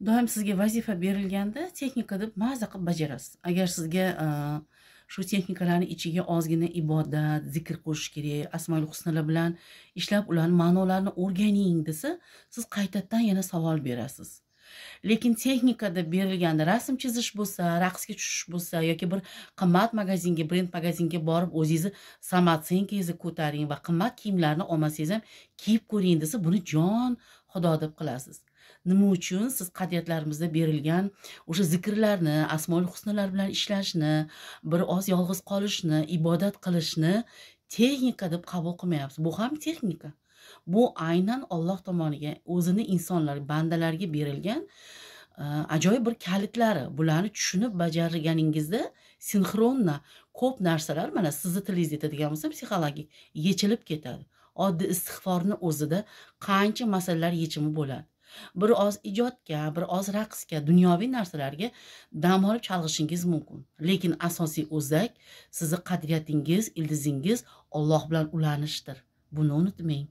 doim sizga vazifa berilganda texnika deb maza qilib bajarasiz agar sizga e, shu texnikalarni ichiga ozgina ibodat zikr qo'shish kerak asmoil husnilar bilan ishlab ularni ma'nolarini o'rganing desa siz qaytadan yana savol berasiz lekin texnikada berilgan rasm chizish bo'lsa raqsga tushish bo'lsa yoki bir qimmat magazinga brend magazinga borib o'zingizni samootsenkangizni ko'taring va qimmat kiyimlarni olmasangiz ham kiyib ko'ring desa buni jon xudo deb qilasiz nima uchun siz qadriyatlarimizda berilgan o'sha zikrlarni asmoi husnalar bilan ishlashni bir oz yolg'iz qolishni ibodat qilishni texnika deb qabul qilmayapsiz bu ham texnika bu aynan olloh tomoniga o'zini insonlar bandalarga berilgan e, ajoyib bir kalitlari bularni tushunib bajarganingizda sinxronna ko'p narsalar mana sizni tilingizda aytadigan bo'lsam psixologik yechilib ketadi oddiy istig'forni o'zida qancha masalalar yechimi bo'ladi bir oz ijodga bir oz raqsga dunyoviy narsalarga dam olib chalg'ishingiz mumkin lekin asosiy o'zak sizni qadriyatingiz ildizingiz olloh bilan ulanishdir buni unutmang